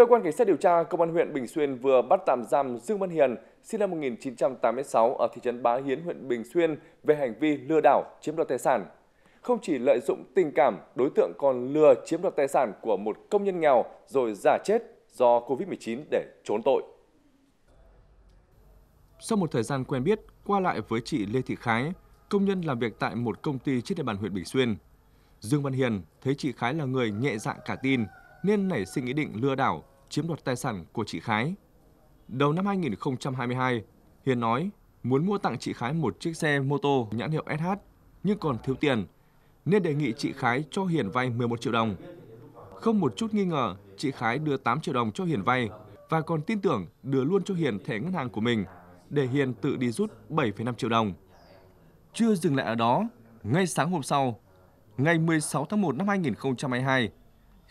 Cơ quan Cảnh sát điều tra Công an huyện Bình Xuyên vừa bắt tạm giam Dương Văn Hiền, sinh năm 1986 ở thị trấn Bá Hiến, huyện Bình Xuyên về hành vi lừa đảo chiếm đoạt tài sản. Không chỉ lợi dụng tình cảm, đối tượng còn lừa chiếm đoạt tài sản của một công nhân nghèo rồi giả chết do Covid-19 để trốn tội. Sau một thời gian quen biết, qua lại với chị Lê Thị Khái, công nhân làm việc tại một công ty trên địa bàn huyện Bình Xuyên. Dương Văn Hiền thấy chị Khái là người nhẹ dạ cả tin nên nảy sinh ý định lừa đảo chiếm đoạt tài sản của chị Khái. Đầu năm 2022, Hiền nói muốn mua tặng chị Khái một chiếc xe mô tô nhãn hiệu SH nhưng còn thiếu tiền nên đề nghị chị Khái cho Hiền vay 11 triệu đồng. Không một chút nghi ngờ, chị Khái đưa 8 triệu đồng cho Hiền vay và còn tin tưởng đưa luôn cho Hiền thẻ ngân hàng của mình để Hiền tự đi rút 7,5 triệu đồng. Chưa dừng lại ở đó, ngay sáng hôm sau, ngày 16 tháng 1 năm 2022,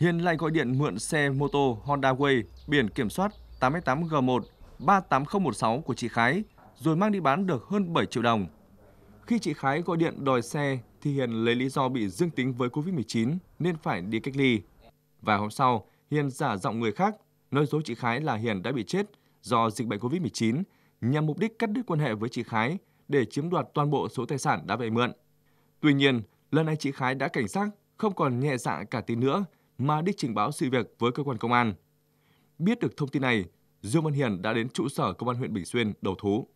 Hiền lại gọi điện mượn xe mô tô Honda Way biển kiểm soát 88G1 38016 của chị Khái rồi mang đi bán được hơn 7 triệu đồng. Khi chị Khái gọi điện đòi xe thì Hiền lấy lý do bị dương tính với Covid-19 nên phải đi cách ly. Và hôm sau, Hiền giả giọng người khác, nói dối chị Khái là Hiền đã bị chết do dịch bệnh Covid-19 nhằm mục đích cắt đứt quan hệ với chị Khái để chiếm đoạt toàn bộ số tài sản đã vay mượn. Tuy nhiên, lần này chị Khái đã cảnh giác, không còn nhẹ dạ cả tin nữa mà Đích trình báo sự việc với cơ quan công an. Biết được thông tin này, Dương Văn Hiền đã đến trụ sở công an huyện Bình Xuyên đầu thú.